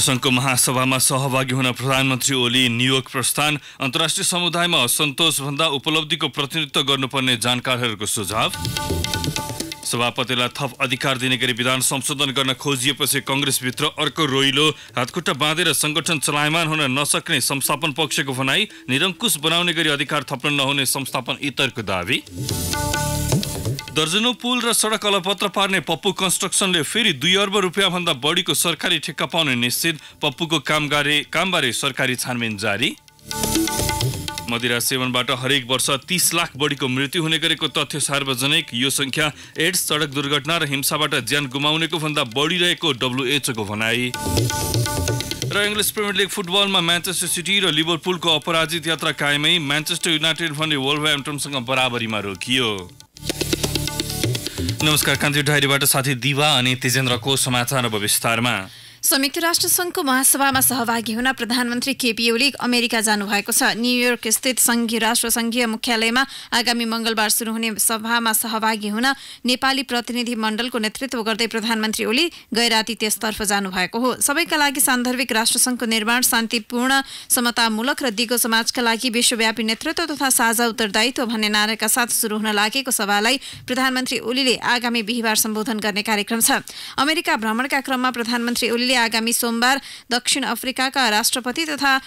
संघको महासभामा सहभागी हुन प्रधानमन्त्री ओली न्युयोर्क प्रस्थान अन्तर्राष्ट्रिय समुदायमा असन्तोषभन्दा उपलब्धिको प्रतिनिधित्व गर्नुपर्ने जानकारहरूको सुझाव सभापतिलाई थप अधिकार दिने गरी विधान संशोधन गर्न खोजिएपछि कङ्ग्रेसभित्र अर्को रोइलो हातखुट्टा बाँधेर संगठन चलायमान हुन नसक्ने संस्थापन पक्षको भनाई निरङ्कुश बनाउने गरी अधिकार थप्न नहुने संस्थापन इतरको दावी दर्जनौ पुल र सडक अलपत्र पार्ने पप्पु कन्स्ट्रक्सनले फेरि दुई अर्ब रुपियाँभन्दा बढीको सरकारी ठेक्का पाउने निश्चित पप्पुको कामगारे कामबारे सरकारी छानबिन जारी मदिरा सेवनबाट हरेक वर्ष तीस लाख बढीको मृत्यु हुने गरेको तथ्य सार्वजनिक यो सङ्ख्या एड्स सडक दुर्घटना र हिंसाबाट ज्यान गुमाउनेको भन्दा बढिरहेको डब्लुएचओको भनाई र इङ्ग्लिस प्रिमियर लिग फुटबलमा म्यान्चेस्टर सिटी र लिभरपुलको अपराजित यात्रा कायमै म्यान्चेस्टर युनाइटेड भने वल्भ्याम्पटनसँग बराबरीमा रोकियो नमस्कार कान्ति डायरीबाट साथी दिवा अनि तेजेन्द्रको समाचार अब विस्तारमा संयुक्त राष्ट्र संघको महासभामा सहभागी हुन प्रधानमन्त्री केपी ओली अमेरिका जानु भएको छ न्युयोर्क स्थित राष्ट्र संघीय मुख्यालयमा आगामी मंगलबार शुरू हुने सभामा सहभागी हुन नेपाली प्रतिनिधि मण्डलको नेतृत्व गर्दै प्रधानमन्त्री ओली गैराति त्यसतर्फ जानुभएको हो सबैका लागि सान्दर्भिक राष्ट्रसंघको निर्माण शान्तिपूर्ण समतामूलक र दिगो समाजका लागि विश्वव्यापी नेतृत्व तथा साझा उत्तरदायित्व भन्ने नाराका साथ शुरू हुन लागेको सभालाई प्रधानमन्त्री ओलीले आगामी बिहिबार सम्बोधन गर्ने कार्यक्रम छ अमेरिका भ्रमणका क्रममा प्रधानमन्त्री ओलीले आगामी सोमबार दक्षिण अफ्रिकाका राष्ट्रपति तथा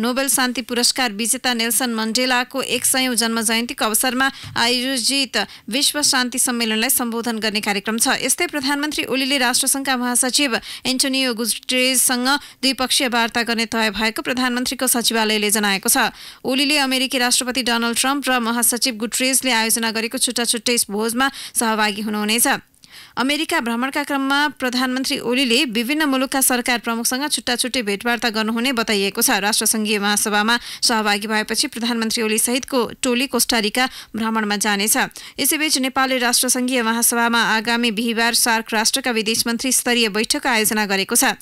नोबेल शान्ति पुरस्कार विजेता नेल्सन मण्डेलाको एक जन्म जयन्तीको अवसरमा आयोजित विश्व शान्ति सम्मेलनलाई सम्बोधन गर्ने कार्यक्रम छ यस्तै प्रधानमन्त्री ओलीले राष्ट्रसङ्घका महासचिव एन्टोनियो गुजट्रेजसँग द्विपक्षीय वार्ता गर्ने तय भएको प्रधानमन्त्रीको सचिवालयले जनाएको छ ओलीले अमेरिकी राष्ट्रपति डोनाल्ड ट्रम्प र महासचिव गुट्रेजले आयोजना गरेको छुट्टा छुट्टै भोजमा सहभागी हुनुहुनेछ अमेरिका भ्रमणका क्रममा प्रधानमन्त्री ओलीले विभिन्न मुलुकका सरकार प्रमुखसँग छुट्टा छुट्टै भेटवार्ता गर्नुहुने बताइएको छ राष्ट्रसङ्घीय महासभामा सहभागी भएपछि प्रधानमन्त्री ओली सहितको टोली कोष्टारिका भ्रमणमा जानेछ यसैबीच नेपालले राष्ट्रसङ्घीय महासभामा आगामी बिहिबार सार्क राष्ट्रका विदेश मन्त्री स्तरीय बैठक आयोजना गरेको छ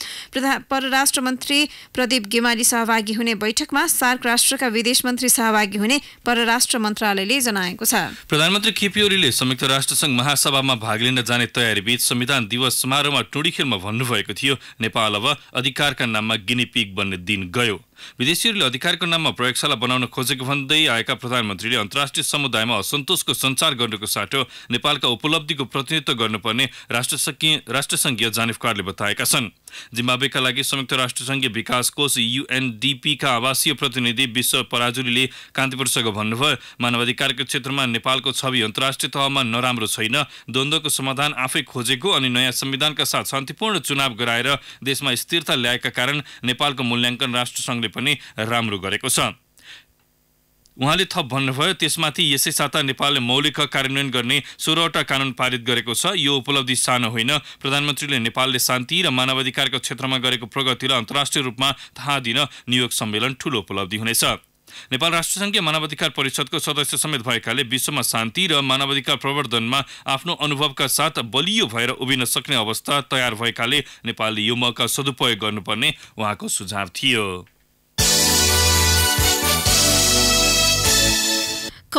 परराष्ट्र मन्त्री प्रदीप गेमाली सहभागी हुने बैठकमा सार्क राष्ट्रका विदेश मन्त्री सहभागी हुने परराष्ट्र मन्त्रालयले जनाएको छ प्रधानमन्त्री केपी ओलीले संयुक्त राष्ट्रसङ्घ महासभामा भाग लिन जाने जाने तयारी बीच संविधान दिवस समारोहमा टोडीखेलमा भन्नुभएको थियो नेपाल अब अधिकारका नाममा पिक बन्ने दिन गयो विदेशीहरूले अधिकारको नाममा प्रयोगशाला बनाउन खोजेको भन्दै आएका प्रधानमन्त्रीले अन्तर्राष्ट्रिय समुदायमा असन्तोषको सञ्चार गर्नुको साटो नेपालका उपलब्धिको प्रतिनिधित्व गर्नुपर्ने राष्ट्रसङ्घीय जानेफकारले बताएका छन् जिम्बावेका लागि संयुक्त राष्ट्रसङ्घीय विकास कोष युएनडिपीका आवासीय प्रतिनिधि विश्व पराजुलीले कान्तिपुरसँग भन्नुभयो मानवाधिकारको क्षेत्रमा नेपालको छवि अन्तर्राष्ट्रिय तहमा नराम्रो छैन द्वन्द्वको समाधान आफै खोजेको अनि नयाँ संविधानका साथ शान्तिपूर्ण चुनाव गराएर देशमा स्थिरता ल्याएका कारण नेपालको मूल्याङ्कन राष्ट्रसङ्घले पनि राम्रो गरेको छ उहाँले थप भन्नुभयो त्यसमाथि यसै साता नेपालले मौलिक कार्यान्वयन गर्ने सोह्रवटा कानुन पारित गरेको छ यो उपलब्धि सानो होइन प्रधानमन्त्रीले नेपालले शान्ति र मानवाधिकारको क्षेत्रमा गरेको प्रगतिलाई अन्तर्राष्ट्रिय रूपमा थाहा दिन नियोग सम्मेलन ठूलो उपलब्धि हुनेछ नेपाल राष्ट्रसङ्घीय मानवाधिकार परिषदको सदस्य समेत भएकाले विश्वमा शान्ति र मानवाधिकार प्रवर्धनमा आफ्नो अनुभवका साथ बलियो भएर उभिन सक्ने अवस्था तयार भएकाले नेपालले यो मौका सदुपयोग गर्नुपर्ने उहाँको सुझाव थियो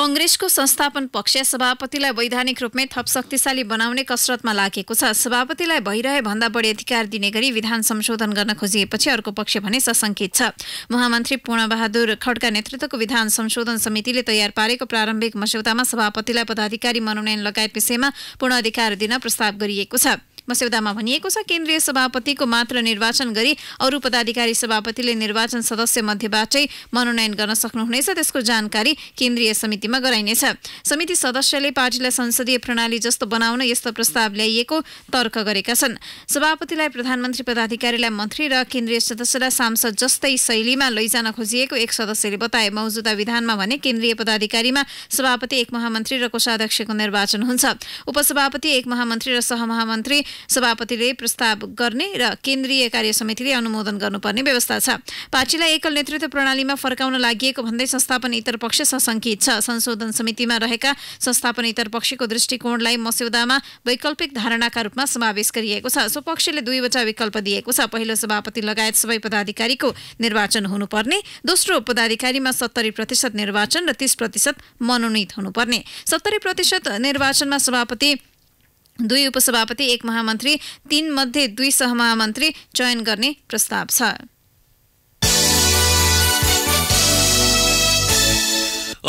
कङ्ग्रेसको संस्थापन पक्ष सभापतिलाई वैधानिक रूपमै थप शक्तिशाली बनाउने कसरतमा लागेको छ सभापतिलाई भइरहे भन्दा बढी अधिकार दिने गरी विधान संशोधन गर्न खोजिएपछि अर्को पक्ष भने सशङ्कित छ महामन्त्री पूर्णबहादुर खड्का नेतृत्वको विधान संशोधन समितिले तयार पारेको प्रारम्भिक मस्यौदामा सभापतिलाई पदाधिकारी मनोनयन लगायत विषयमा पूर्ण अधिकार दिन प्रस्ताव गरिएको छ मस्यौदामा भनिएको छ केन्द्रीय सभापतिको मात्र निर्वाचन गरी अरू पदाधिकारी सभापतिले निर्वाचन सदस्य मध्येबाटै मनोनयन गर्न सक्नुहुनेछ त्यसको जानकारी केन्द्रीय समितिमा गराइनेछ समिति सदस्यले पार्टीलाई संसदीय प्रणाली जस्तो बनाउन यस्तो प्रस्ताव ल्याइएको तर्क गरेका छन् सभापतिलाई प्रधानमन्त्री पदाधिकारीलाई मन्त्री र केन्द्रीय सदस्यलाई सांसद जस्तै शैलीमा लैजान खोजिएको एक सदस्यले बताए मौजुदा विधानमा भने केन्द्रीय पदाधिकारीमा सभापति एक महामन्त्री र कोषाध्यक्षको निर्वाचन हुन्छ उपसभापति एक महामन्त्री र सहमहामन्त्री सभापतिले प्रस्ताव गर्ने र केन्द्रीय कार्य समितिले अनुमोदन गर्नुपर्ने व्यवस्था छ पार्टीलाई एकल नेतृत्व प्रणालीमा फर्काउन लागि भन्दै संस्थापन इतर पक्ष सशङ्कित छ संशोधन समितिमा रहेका संस्थापन इतर पक्षको दृष्टिकोणलाई मस्यौदामा वैकल्पिक धारणाका रूपमा समावेश गरिएको छ सो पक्षले दुईवटा विकल्प दिएको छ पहिलो सभापति लगायत सबै पदाधिकारीको निर्वाचन हुनुपर्ने दोस्रो पदाधिकारीमा सत्तरी प्रतिशत निर्वाचन र तीस प्रतिशत मनोनित हुनुपर्ने सत्तरी प्रतिशत निर्वाचनमा सभापति दुई उपसभापति एक महामन्त्री तीन मध्ये दुई सहमहामन्त्री चयन गर्ने प्रस्ताव छ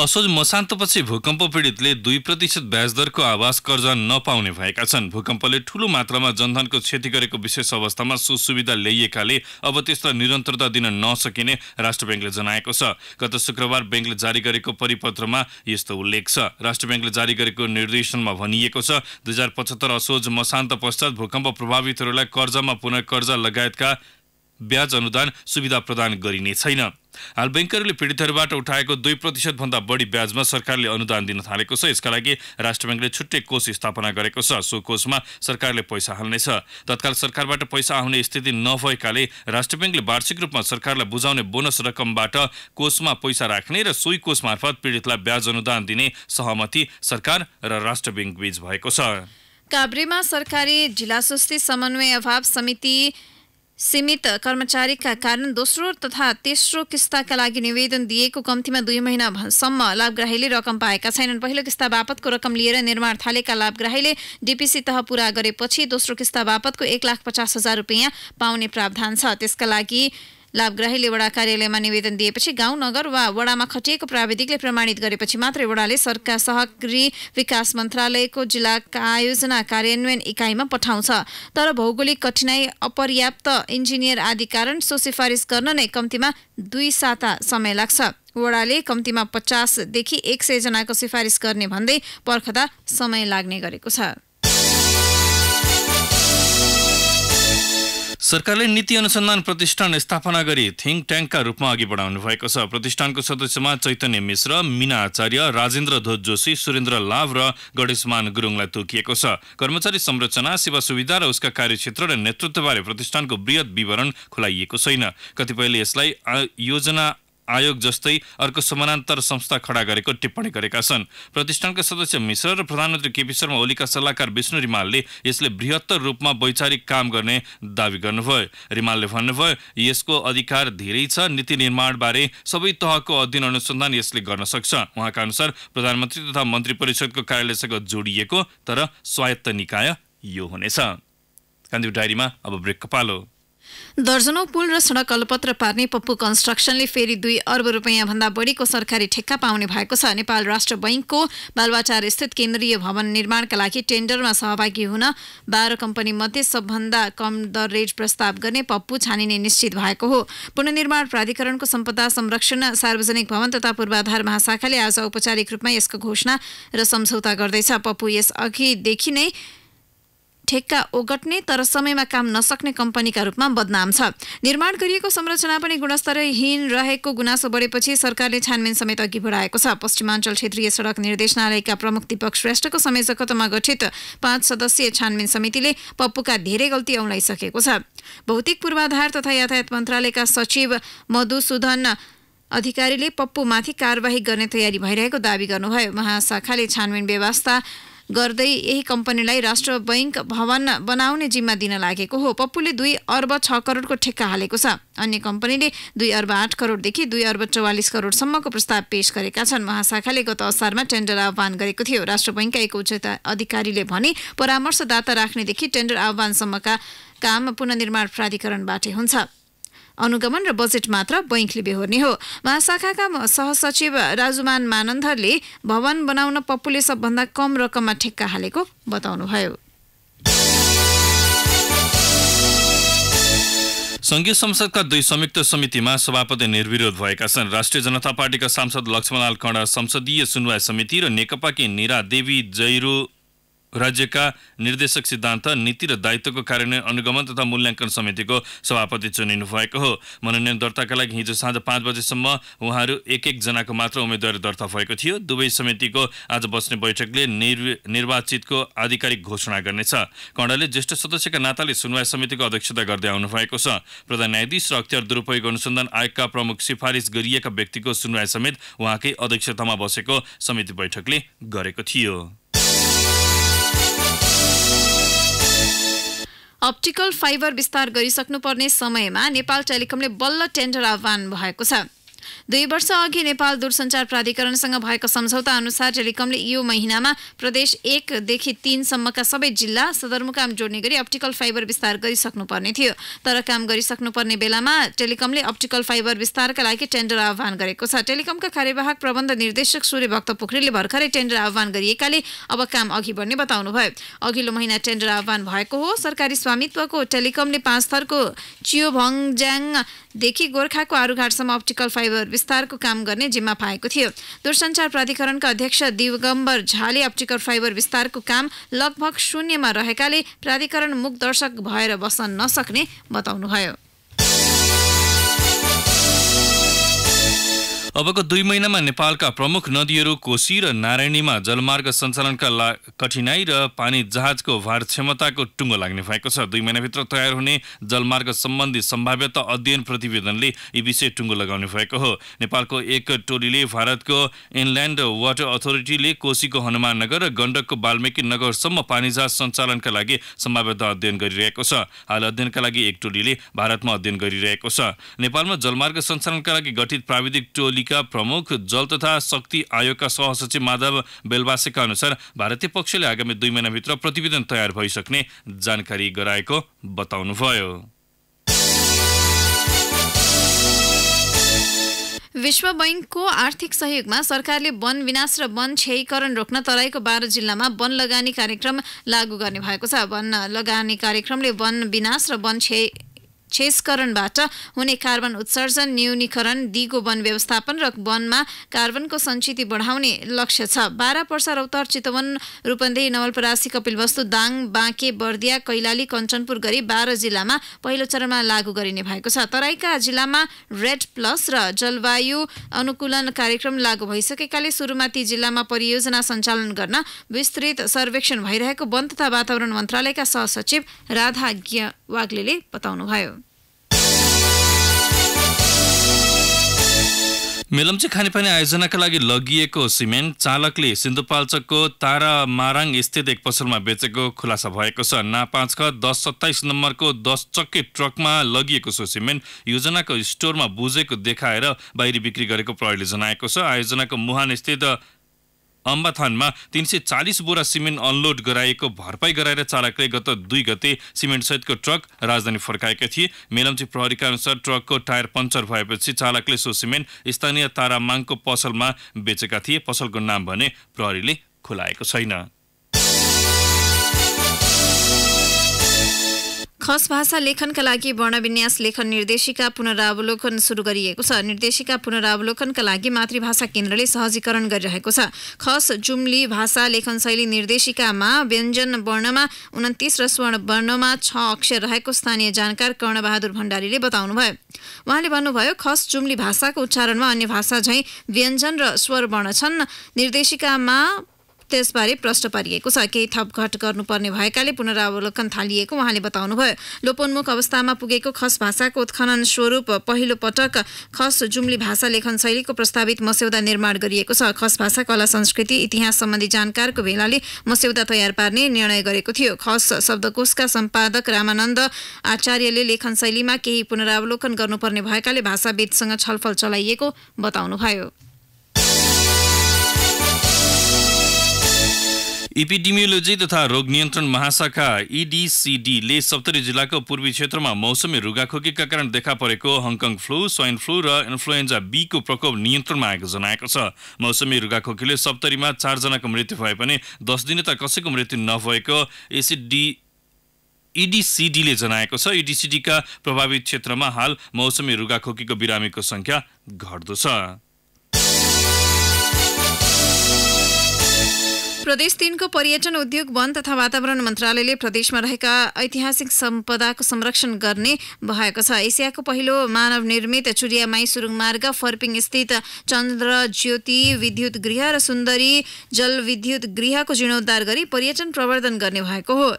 असोज मसान्तपछि भूकम्प पीडितले दुई प्रतिशत ब्याजदरको आवास कर्जा नपाउने भएका छन् भूकम्पले ठूलो मात्रामा जनधनको क्षति गरेको विशेष अवस्थामा सुसुविधा ल्याइएकाले अब त्यसलाई निरन्तरता दिन नसकिने राष्ट्र ब्याङ्कले जनाएको छ गत शुक्रबार ब्याङ्कले जारी गरेको परिपत्रमा यस्तो उल्लेख छ राष्ट्र ब्याङ्कले जारी गरेको निर्देशनमा भनिएको छ दुई हजार पचहत्तर असोज मसान्त पश्चात भूकम्प प्रभावितहरूलाई कर्जामा पुनः कर्जा लगायतका ब्याज अनुदान सुविधा प्रदान गरिने छैन हाल ब्याङ्कहरूले पीडितहरूबाट उठाएको दुई प्रतिशतभन्दा बढी ब्याजमा सरकारले अनुदान दिन थालेको छ यसका लागि राष्ट्र ब्याङ्कले छुट्टै कोष स्थापना गरेको छ सो कोषमा सरकारले पैसा हाल्नेछ तत्काल सरकारबाट पैसा आउने स्थिति नभएकाले राष्ट्र ब्याङ्कले वार्षिक रूपमा सरकारलाई बुझाउने बोनस रकमबाट कोषमा पैसा राख्ने र सोही कोष मार्फत पीडितलाई ब्याज अनुदान दिने सहमति सरकार र राष्ट्र ब्याङ्क बीच भएको छ काभ्रेमा सरकारी ढिलासुस्ती समन्वय अभाव समिति सीमित कर्मचारीका कारण दोस्रो तथा तेस्रो किस्ताका लागि निवेदन दिएको कम्तीमा दुई महिनासम्म लाभग्राहीले रकम पाएका छैनन् पहिलो किस्ता बापतको रकम लिएर निर्माण थालेका लाभग्राहीले डिपिसी तह पूरा गरेपछि दोस्रो किस्ता बापतको एक लाख पचास हजार रुपियाँ पाउने प्रावधान छ त्यसका लागि लाभग्राहीले वडा कार्यालयमा निवेदन दिएपछि गाउँ नगर वा वडामा खटिएको प्राविधिकले प्रमाणित गरेपछि मात्रै वडाले सरकार सहकारी विकास मन्त्रालयको जिल्ला आयोजना कार्यान्वयन इकाइमा पठाउँछ तर भौगोलिक कठिनाई अपर्याप्त इन्जिनियर आदि कारण सो सिफारिस गर्न नै कम्तीमा दुई साता समय लाग्छ वडाले कम्तीमा पचासदेखि एक सयजनाको सिफारिस गर्ने भन्दै पर्खदा समय लाग्ने गरेको छ सरकारले नीति अनुसन्धान प्रतिष्ठान स्थापना गरी थिङ्क ट्याङ्कका रूपमा अघि बढाउनु भएको छ प्रतिष्ठानको सदस्यमा चैतन्य मिश्र मिना आचार्य राजेन्द्र ध्वज जोशी सुरेन्द्र लाभ र गणेशमान गुरुङलाई तोकिएको छ कर्मचारी संरचना सेवा सुविधा र उसका कार्यक्षेत्र र नेतृत्वबारे प्रतिष्ठानको वृहत विवरण खुलाइएको छैन कतिपयले यसलाई योजना आयोग जस्तै अर्को समानान्तर संस्था खडा गरेको टिप्पणी गरेका छन् प्रतिष्ठानका सदस्य मिश्र र प्रधानमन्त्री केपी शर्मा ओलीका सल्लाहकार विष्णु रिमालले यसले बृहत्तर रूपमा वैचारिक काम गर्ने दावी गर्नुभयो रिमालले भन्नुभयो यसको अधिकार धेरै छ नीति निर्माणबारे सबै तहको अध्ययन अनुसन्धान यसले गर्न सक्छ उहाँका अनुसार प्रधानमन्त्री तथा मन्त्री परिषदको कार्यालयसँग जोडिएको तर स्वायत्त निकाय यो हुनेछ कान्तिपुर डायरीमा अब ब्रेक कपालो दर्जनौ पुल र सडक अलपत्र पार्ने पप्पू कन्स्ट्रक्सनले फेरि दुई अर्ब भन्दा बढीको सरकारी ठेक्का पाउने भएको छ नेपाल राष्ट्र बैङ्कको बालवाटार स्थित केन्द्रीय भवन निर्माणका लागि टेन्डरमा सहभागी हुन बाह्र कम्पनी मध्ये सबभन्दा कम दर रेट प्रस्ताव गर्ने पप्पू छानिने निश्चित भएको हो पुननिर्माण प्राधिकरणको सम्पदा संरक्षण सार्वजनिक भवन तथा पूर्वाधार महाशाखाले आज औपचारिक रूपमा यसको घोषणा र सम्झौता गर्दैछ पप्पू यसअघिदेखि नै ठेक्का ओगट्ने तर समयमा काम नसक्ने कम्पनीका रूपमा बदनाम छ निर्माण गरिएको संरचना पनि गुणस्तरहीन रहेको गुनासो बढेपछि सरकारले छानबिन समेत अघि बढाएको छ पश्चिमाञ्चल क्षेत्रीय सडक निर्देशनालयका प्रमुख दीपक श्रेष्ठको संयोजकत्वमा गठित पाँच सदस्यीय छानबिन समितिले पप्पुका धेरै गल्ती औँलाइसकेको छ भौतिक पूर्वाधार तथा यातायात मन्त्रालयका सचिव मधुसूदन अधिकारीले पप्पुमाथि कार्यवाही गर्ने तयारी भइरहेको दावी गर्नुभयो महाशाखाले छानबिन व्यवस्था गर्दै यही कम्पनीलाई राष्ट्र बैङ्क भवन बनाउने जिम्मा दिन लागेको हो पप्पूले दुई अर्ब छ करोडको ठेक्का हालेको छ अन्य कम्पनीले दुई अर्ब आठ करोडदेखि दुई अर्ब चौवालिस करोडसम्मको प्रस्ताव पेश गरेका छन् महाशाखाले गत असारमा टेन्डर आह्वान गरेको थियो राष्ट्र बैङ्कका एक उच्च अधिकारीले भने परामर्शदाता राख्नेदेखि टेन्डर आह्वानसम्मका काम पुननिर्माण प्राधिकरणबाटै हुन्छ अनुगमन र बजेट मात्र बैङ्कले बेहोर्ने हो महाशाखाका सहसचिव राजुमान मानन्धरले भवन बनाउन पप्पुले सबभन्दा कम रकममा ठेक्का हालेको बताउनुभयो संघीय संसदका दुई संयुक्त समितिमा सभापति निर्विरोध भएका छन् राष्ट्रिय जनता पार्टीका सांसद लक्ष्मणलाल कण संसदीय सुनवाई समिति र नेकपाकी निरा देवी जैरो राज्यका निर्देशक सिद्धान्त नीति र दायित्वको कार्यान्वयन अनुगमन तथा मूल्याङ्कन समितिको सभापति चुनिनु भएको हो मनोनयन दर्ताका लागि हिजो साँझ पाँच बजेसम्म उहाँहरू एक एकजनाको मात्र उम्मेद्वारी दर्ता भएको थियो दुवै समितिको आज बस्ने बैठकले निर्वाचितको आधिकारिक घोषणा गर्नेछ कण्डले ज्येष्ठ सदस्यका नाताले सुनवाई समितिको अध्यक्षता गर्दै आउनु भएको छ प्रधान न्यायाधीश र अख्तियार दुरुपयोग अनुसन्धान आयोगका प्रमुख सिफारिस गरिएका व्यक्तिको सुनवाई समेत उहाँकै अध्यक्षतामा बसेको समिति बैठकले गरेको थियो अप्टिकल फाइबर विस्तार गरिसक्नुपर्ने समयमा नेपाल टेलिकमले बल्ल टेन्डर आह्वान भएको छ दुई वर्ष अघि नेपाल दूरसञ्चार प्राधिकरणसँग भएको सम्झौता अनुसार टेलिकमले यो महिनामा प्रदेश एकदेखि तिनसम्मका सबै जिल्ला सदरमुकाम जोड्ने गरी अप्टिकल फाइबर विस्तार गरिसक्नुपर्ने थियो तर काम गरिसक्नुपर्ने बेलामा टेलिकमले अप्टिकल फाइबर विस्तारका लागि टेन्डर आह्वान गरेको छ टेलिकमका कार्यवाहक प्रबन्ध निर्देशक सूर्य भक्त पोखरेलले भर्खरै टेन्डर आह्वान गरिएकाले अब काम अघि बढ्ने बताउनुभयो अघिल्लो महिना टेन्डर आह्वान भएको हो सरकारी स्वामित्वको टेलिकमले पाँच थरको चियोभङज्याङदेखि गोर्खाको आरुघाटसम्म अप्टिकल फाइबर विस्तारको काम गर्ने जिम्मा पाएको थियो दूरसञ्चार प्राधिकरणका अध्यक्ष दिगम्बर झाले अप्टिकल फाइबर विस्तारको काम लगभग शून्यमा रहेकाले प्राधिकरण मुख दर्शक भएर बस्न नसक्ने बताउनुभयो अबको दुई महिनामा नेपालका प्रमुख नदीहरू कोशी र नारायणीमा जलमार्ग सञ्चालनका ला कठिनाई र पानी जहाजको भार क्षमताको टुङ्गो लाग्ने भएको छ दुई महिनाभित्र तयार हुने जलमार्ग सम्बन्धी सम्भाव्यता अध्ययन प्रतिवेदनले यी विषय टुङ्गो लगाउने भएको हो नेपालको एक टोलीले भारतको इनल्यान्ड वाटर अथोरिटीले कोशीको हनुमान नगर र गण्डकको बाल्मिकी नगरसम्म पानी जहाज सञ्चालनका लागि सम्भाव्यता अध्ययन गरिरहेको छ हाल अध्ययनका लागि एक टोलीले भारतमा अध्ययन गरिरहेको छ नेपालमा जलमार्ग सञ्चालनका लागि गठित प्राविधिक टोली प्रहरीका प्रमुख जल तथा शक्ति आयोगका सहसचिव माधव बेलवासेका अनुसार भारतीय पक्षले आगामी दुई महिनाभित्र प्रतिवेदन तयार भइसक्ने जानकारी गराएको बताउनुभयो विश्व बैङ्कको आर्थिक सहयोगमा सरकारले वन विनाश र वन क्षयीकरण रोक्न तराईको बाह्र जिल्लामा वन लगानी कार्यक्रम लागू गर्ने भएको छ वन लगानी कार्यक्रमले वन विनाश र वन क्षय क्षेसकरणबाट हुने कार्बन उत्सर्जन न्यूनीकरण दिगो वन व्यवस्थापन र वनमा कार्बनको सञ्चिति बढाउने लक्ष्य छ बाह्र पर्सा रौतहर चितवन रूपन्देही नवलपरासी कपिलवस्तु दाङ बाँके बर्दिया कैलाली कञ्चनपुर गरी बाह्र जिल्लामा पहिलो चरणमा लागू गरिने भएको छ तराईका जिल्लामा रेड प्लस र जलवायु अनुकूलन कार्यक्रम लागू भइसकेकाले सुरुमा ती जिल्लामा परियोजना सञ्चालन गर्न विस्तृत सर्वेक्षण भइरहेको वन तथा वातावरण मन्त्रालयका सहसचिव राधा ज्ञ वाग्ले बताउनुभयो मेलम्ची खानेपानी आयोजनाका लागि लगिएको सिमेन्ट चालकले सिन्धुपाल्चोकको तारामाराङ स्थित एक पसलमा बेचेको खुलासा भएको छ ना पाँच ख दस सत्ताइस नम्बरको दस चक्के ट्रकमा लगिएको सो सिमेन्ट योजनाको स्टोरमा बुझेको देखाएर बाहिरी बिक्री गरेको प्रहरीले जनाएको छ आयोजनाको मुहान स्थित अम्बाथानमा तिन सय चालिस बोरा सिमेन्ट अनलोड गराएको भरपाई गराएर चालकले गत दुई गते सिमेन्टसहितको ट्रक राजधानी फर्काएका थिए मेलम्ची प्रहरीका अनुसार ट्रकको टायर पङ्चर भएपछि चालकले सो सिमेन्ट स्थानीय तारामाङको पसलमा बेचेका थिए पसलको नाम भने प्रहरीले खुलाएको छैन खस भाषा लेखनका लागि वर्णविन्यास लेखन निर्देशिका पुनरावलोकन सुरु गरिएको छ निर्देशिका पुनरावलोकनका लागि मातृभाषा केन्द्रले सहजीकरण गरिरहेको छ खस जुम्ली भाषा लेखन शैली निर्देशिकामा व्यञ्जन वर्णमा उन्तिस र स्वर्ण वर्णमा छ अक्षर रहेको स्थानीय जानकार कर्णबहादुर भण्डारीले बताउनुभयो उहाँले भन्नुभयो खस जुम्ली भाषाको उच्चारणमा अन्य भाषा झैँ व्यञ्जन र स्वर वर्ण छन् निर्देशिकामा त्यसबारे प्रश्न पारिएको छ केही थप घट गर्नुपर्ने भएकाले पुनरावलोकन थालिएको उहाँले बताउनुभयो लोपोन्मुख अवस्थामा पुगेको खस भाषाको उत्खनन स्वरूप पहिलो पटक खस जुम्ली भाषा लेखन शैलीको प्रस्तावित मस्यौदा निर्माण गरिएको छ खस भाषा कला संस्कृति इतिहास सम्बन्धी जानकारको भेलाले मस्यौदा तयार पार्ने निर्णय गरेको थियो खस शब्दकोशका सम्पादक रामानन्द आचार्यले लेखन शैलीमा केही पुनरावलोकन गर्नुपर्ने भएकाले भाषाविदसँग छलफल चलाइएको बताउनुभयो इपिडिमियोलोजी तथा रोग नियन्त्रण महाशाखा इडिसिडीले सप्तरी जिल्लाको पूर्वी क्षेत्रमा मौसमी रुगाखोकीका कारण देखा परेको हङकङ फ्लू स्वाइन फ्लू र इन्फ्लुएन्जा बीको प्रकोप नियन्त्रणमा आएको जनाएको छ मौसमी रुगाखोकीले सप्तरीमा चारजनाको मृत्यु भए पनि दस दिन त कसैको मृत्यु नभएको एसिडी इडिसिडीले जनाएको छ इडिसिडीका प्रभावित क्षेत्रमा हाल मौसमी रुगाखोकीको बिरामीको सङ्ख्या घट्दो छ प्रदेश तिनको पर्यटन उद्योग वन तथा वातावरण मन्त्रालयले प्रदेशमा रहेका ऐतिहासिक सम्पदाको संरक्षण गर्ने भएको छ एसियाको पहिलो मानव निर्मित चुरियामाई सुरुङ मार्ग फर्पिङ स्थित चन्द्र ज्योति विद्युत गृह र सुन्दरी जलविद्युत गृहको जीर्णोद्धार गरी पर्यटन प्रवर्धन गर्ने भएको हो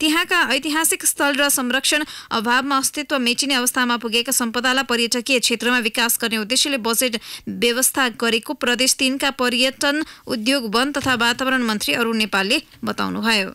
त्यहाँका ऐतिहासिक स्थल र संरक्षण अभावमा अस्तित्व मेचिने अवस्थामा पुगेका सम्पदालाई पर्यटकीय क्षेत्रमा विकास गर्ने उद्देश्यले बजेट व्यवस्था गरेको प्रदेश तिनका पर्यटन उद्योग वन तथा वातावरण मन्त्री अरूण नेपालले बताउनुभयो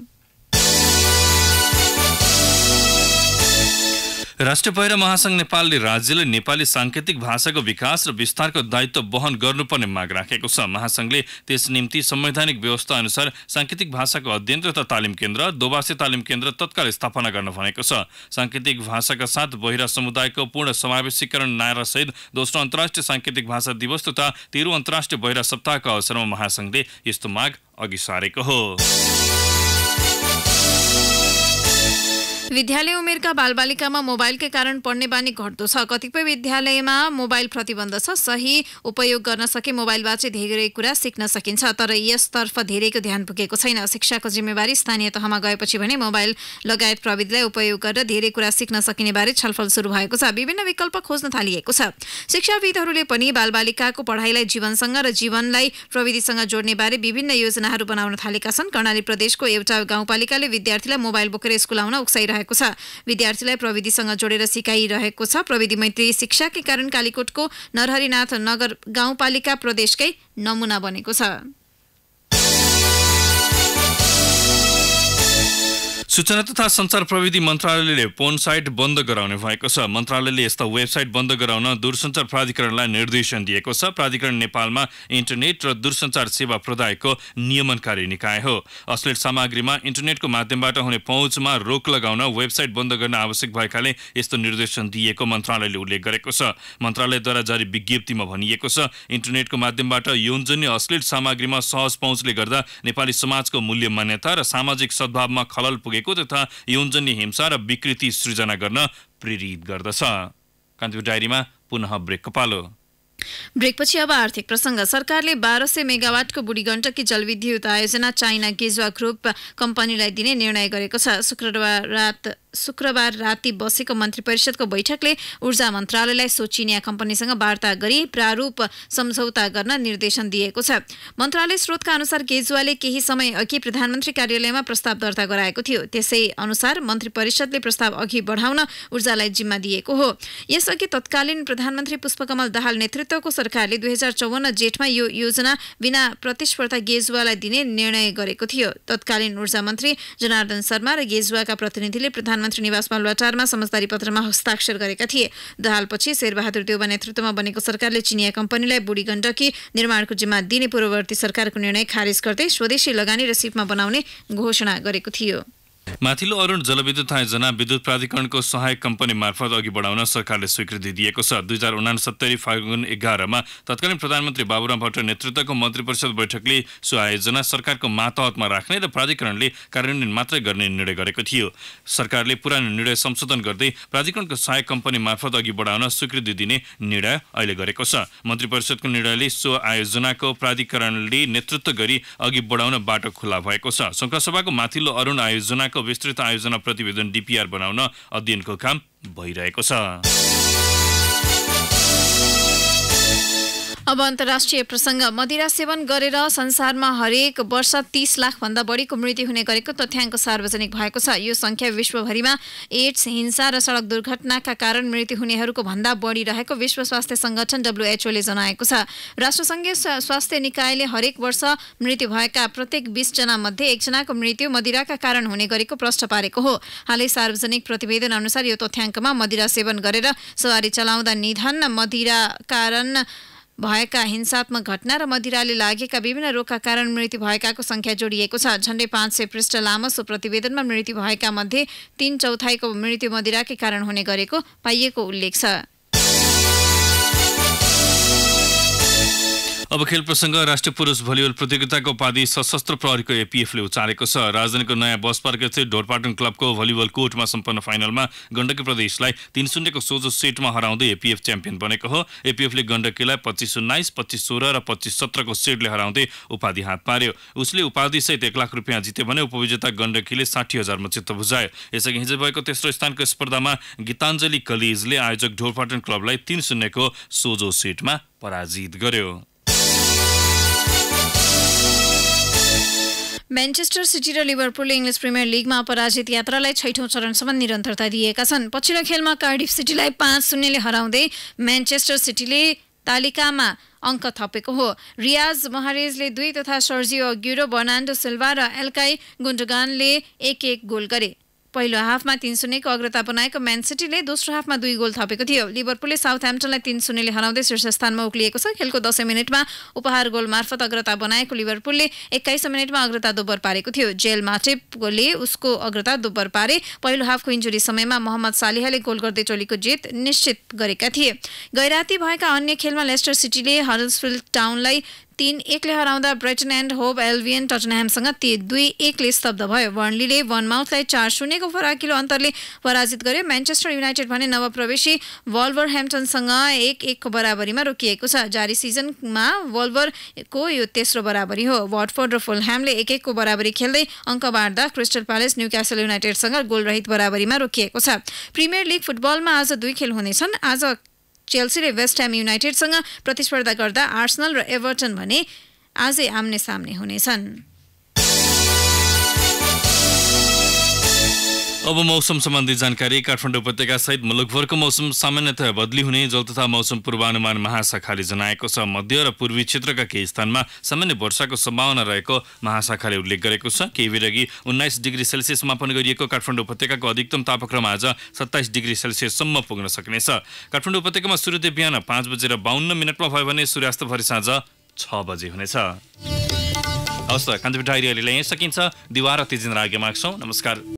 राष्ट्रिय पहिरो महासङ्घ नेपालले राज्यले नेपाली साङ्केतिक भाषाको विकास र विस्तारको दायित्व वहन गर्नुपर्ने माग राखेको छ महासङ्घले त्यस निम्ति संवैधानिक व्यवस्था अनुसार साङ्केतिक भाषाको अध्ययन तथा तालिम केन्द्र दोबासे तालिम केन्द्र तत्काल स्थापना गर्न भनेको छ साङ्केतिक भाषाका साथ बहिरा समुदायको पूर्ण समावेशीकरण नारासहित दोस्रो अन्तर्राष्ट्रिय साङ्केतिक भाषा दिवस तथा तेह्रौँ अन्तर्राष्ट्रिय बहिरा सप्ताहको अवसरमा महासङ्घले यस्तो माग अघि सारेको हो विद्यालय उमेरका बालबालिकामा मोबाइलकै कारण पढ्ने बानी घट्दो छ कतिपय विद्यालयमा मोबाइल प्रतिबन्ध छ सही उपयोग गर्न सके मोबाइलबाट चाहिँ धेरै कुरा सिक्न सकिन्छ तर यसतर्फ धेरैको ध्यान पुगेको छैन शिक्षाको जिम्मेवारी स्थानीय तहमा गएपछि भने मोबाइल लगायत प्रविधिलाई उपयोग गरेर धेरै कुरा सिक्न सकिने बारे छलफल सुरु भएको छ विभिन्न विकल्प खोज्न थालिएको छ शिक्षाविदहरूले पनि बालबालिकाको पढाइलाई जीवनसँग र जीवनलाई प्रविधिसँग जोड्ने बारे विभिन्न योजनाहरू बनाउन थालेका छन् कर्णाली प्रदेशको एउटा गाउँपालिकाले विद्यार्थीलाई मोबाइल बोकेर स्कुल आउन उक्साइरहेको भइरहेको छ विद्यार्थीलाई प्रविधिसँग जोडेर सिकाइरहेको छ प्रविधि मैत्री शिक्षाकै कारण कालीकोटको नरहरिनाथ नगर गाउँपालिका प्रदेशकै नमुना बनेको छ सूचना तथा सञ्चार प्रविधि मन्त्रालयले पोन साइट बन्द गराउने भएको छ मन्त्रालयले यस्ता वेबसाइट बन्द गराउन दूरसञ्चार प्राधिकरणलाई निर्देशन दिएको छ प्राधिकरण नेपालमा इन्टरनेट र दूरसञ्चार सेवा प्रदायको नियमनकारी निकाय हो अश्लील सामग्रीमा इन्टरनेटको माध्यमबाट हुने पहुँचमा रोक लगाउन वेबसाइट बन्द गर्न आवश्यक भएकाले यस्तो निर्देशन दिएको मन्त्रालयले उल्लेख गरेको छ मन्त्रालयद्वारा जारी विज्ञप्तिमा भनिएको छ इन्टरनेटको माध्यमबाट यौनजन्य अश्लील सामग्रीमा सहज पहुँचले गर्दा नेपाली समाजको मूल्य मान्यता र सामाजिक सद्भावमा खलल पुगेको भएको तथा यौनजन्य हिंसा र विकृति सृजना गर्न प्रेरित गर्दछ कान्तिपुर डायरीमा पुनः ब्रेक कपालो ब्रेकपछि अब आर्थिक प्रसङ्ग सरकारले बाह्र सय मेगावाटको बुढी गण्डकी जलविद्युत आयोजना चाइना गेजुवा ग्रुप कम्पनीलाई दिने निर्णय गरेको छ शुक्रबार रात शुक्रबार राति बसेको मन्त्री परिषदको बैठकले ऊर्जा मन्त्रालयलाई सोचिनिया कम्पनीसँग वार्ता गरी प्रारूप सम्झौता गर्न निर्देशन दिएको छ मन्त्रालय स्रोतका अनुसार गेजुवाले केही समय अघि प्रधानमन्त्री कार्यालयमा प्रस्ताव दर्ता गराएको थियो त्यसै अनुसार मन्त्री परिषदले प्रस्ताव अघि बढाउन ऊर्जालाई जिम्मा दिएको हो यसअघि तत्कालीन प्रधानमन्त्री पुष्पकमल दाहाल नेतृत्व नेतृत्वको सरकारले दुई हजार चौवन्न जेठमा यो योजना बिना प्रतिस्पर्धा गेजुवालाई दिने निर्णय गरेको थियो तत्कालीन ऊर्जा मन्त्री जनार्दन शर्मा र गेजुवाका प्रतिनिधिले प्रधानमन्त्री निवासमा लोटारमा समझदारी पत्रमा हस्ताक्षर गरेका थिए दहालपछि शेरबहादुर देउवा नेतृत्वमा बनेको सरकारले चिनिया कम्पनीलाई बुढी गण्डकी निर्माणको जिम्मा दिने पूर्ववर्ती सरकारको निर्णय खारेज गर्दै स्वदेशी लगानी र सिपमा बनाउने घोषणा गरेको थियो माथिल्लो अरूण जलविद्युत आयोजना विद्युत प्राधिकरणको सहायक कम्पनी मार्फत अघि बढाउन सरकारले स्वीकृति दिएको छ दुई हजार उनासत्तरी फागुन एघारमा तत्कालीन प्रधानमन्त्री बाबुराम भट्ट नेतृत्वको मन्त्री परिषद बैठकले सो आयोजना सरकारको मातहतमा राख्ने र प्राधिकरणले कार्यान्वयन मात्रै गर्ने निर्णय गरेको थियो सरकारले पुरानो निर्णय संशोधन गर्दै प्राधिकरणको सहायक कम्पनी मार्फत अघि बढाउन स्वीकृति दिने निर्णय अहिले गरेको छ मन्त्री परिषदको निर्णयले सो आयोजनाको प्राधिकरणले नेतृत्व गरी अघि बढाउन बाटो खुल्ला भएको छ शङ्करसभाको माथिल्लो अरूण आयोजना विस्तृत आयोजना प्रतिवेदन डिपिआर बनाउन अध्ययनको काम भइरहेको छ अब अन्तर्राष्ट्रिय प्रसङ्ग मदिरा सेवन गरेर संसारमा हरेक वर्ष तीस लाखभन्दा बढीको मृत्यु हुने गरेको तथ्याङ्क सार्वजनिक भएको छ यो सङ्ख्या विश्वभरिमा एड्स हिंसा र सडक दुर्घटनाका कारण मृत्यु हुनेहरूको भन्दा बढी रहेको विश्व स्वास्थ्य संगठन डब्लुएचओले जनाएको छ राष्ट्रसङ्घीय स्वास्थ्य निकायले हरेक वर्ष मृत्यु भएका प्रत्येक बिसजना मध्ये एकजनाको मृत्यु मदिराका कारण हुने गरेको प्रष्ट पारेको हो हालै सार्वजनिक प्रतिवेदन अनुसार यो तथ्याङ्कमा मदिरा सेवन गरेर सवारी चलाउँदा निधन मदिरा कारण भएका हिंसात्मक घटना र मदिराले लागेका विभिन्न रोगका कारण मृत्यु भएकाको संख्या जोडिएको छ झण्डै पाँच सय पृष्ठ लामो सो प्रतिवेदनमा मृत्यु भएका मध्ये तीन चौथाइको मृत्यु मदिराकै कारण हुने गरेको पाइएको उल्लेख छ अब खेल प्रसङ्ग राष्ट्रिय पुरुष भलिबल प्रतियोगिताको उपाधि सशस्त्र प्रहरीको एपिएफले उचारेको छ राजधानीको नयाँ बस पार्क स्थित ढोरपाटन क्लबको भलिबल कोर्टमा सम्पन्न फाइनलमा गण्डकी प्रदेशलाई तिन शून्यको सोझो सेटमा हराउँदै एपिएफ च्याम्पियन बनेको हो एपिएफले गण्डकीलाई पच्चिस उन्नाइस पच्चिस सोह्र र पच्चिस सत्रको सेटले हराउँदै उपाधि हात पार्यो उसले उपाधिसहित एक लाख रुपियाँ जित्यो भने उपविजेता गण्डकीले साठी हजारमा चित्त बुझायो यसअघि हिजो भएको तेस्रो स्थानको स्पर्धामा गीताञ्जली कलेजले आयोजक ढोरपाटन क्लबलाई तिन शून्यको सोझो सेटमा पराजित गर्यो म्यान्चेस्टर सिटी र लिभरपुलले इङ्ग्लिस प्रिमियर लिगमा अपराजित यात्रालाई छैठौँ चरणसम्म निरन्तरता दिएका छन् पछिल्लो खेलमा कार्डिफ सिटीलाई पाँच शून्यले हराउँदै म्यान्चेस्टर सिटीले तालिकामा अङ्क थपेको हो रियाज महारेजले दुई तथा सर्जियो अग्युरो बर्नान्डो सिल्भा र एल्काई गुन्डगानले एक एक गोल गरे पहिलो हाफमा तीन शून्यको अग्रता बनाएको सिटीले दोस्रो हाफमा दुई गोल थपेको थियो लिभरपुलले साउथ ह्याम्पटनलाई तीन शून्यले हराउँदै शीर्ष स्थानमा उक्लिएको छ खेलको दसैँ मिनटमा उपहार गोल मार्फत अग्रता बनाएको लिभरपुलले एक्काइसौँ मिनटमा अग्रता दोब्बर पारेको थियो जेल माटेपले उसको अग्रता दोब्बर पारे पहिलो हाफको इन्जुरी समयमा मोहम्मद सालिहाले गोल गर्दै टोलीको जित निश्चित गरेका थिए गैराती भएका अन्य खेलमा लेस्टर सिटीले हर्सफिल्ड टाउनलाई तीन एकले हराउँदा ब्रेटन एन्ड होप एल्भियन टटनह्यामसँग ती दुई एकले स्तब्ध भयो बर्नलीले वनमाउथलाई चार शून्यको फराकिलो अन्तरले पराजित गर्यो म्यान्चेस्टर युनाइटेड भने नवप्रवेशी वल्भर ह्याम्पटनसँग एक एकको बराबरीमा रोकिएको छ जारी सिजनमा वल्भरको यो तेस्रो बराबरी हो वाटफोर्ड र फुलह्यामले एक एकको बराबरी खेल्दै अङ्क बाँड्दा क्रिस्टल प्यालेस न्यू क्यासल युनाइटेडसँग गोलरहित बराबरीमा रोकिएको छ प्रिमियर लिग फुटबलमा आज दुई खेल हुनेछन् आज चेल्सीले र वेस्ट ह्याम युनाइटेडसँग प्रतिस्पर्धा गर्दा आर्सनल र एभर्टन भने आजै आम्ने सामने हुनेछन् अब मौसम सम्बन्धी जानकारी काठमाडौँ उपत्यका सहित मुलुकभरको मौसम सामान्यतया बदली हुने जल तथा मौसम पूर्वानुमान महाशाखाले जनाएको छ मध्य र पूर्वी क्षेत्रका केही स्थानमा सामान्य वर्षाको सम्भावना रहेको महाशाखाले उल्लेख गरेको छ केही बेर अघि उन्नाइस डिग्री सेल्सियस मापन गरिएको काठमाडौँ उपत्यकाको अधिकतम तापक्रम आज सत्ताइस डिग्री सेल्सियससम्म पुग्न सक्नेछ काठमाडौँ उपत्यकामा सूर्योदय बिहान पाँच बजेर बाहन्न मिनटमा भयो भने सूर्यास्त भरि साँझ छ बजे हुनेछ हवस् कान्तिपुर डायरी अहिलेलाई यहीँ सकिन्छ दिवार र तेजेन्द्र आज्ञा माग्छौँ नमस्कार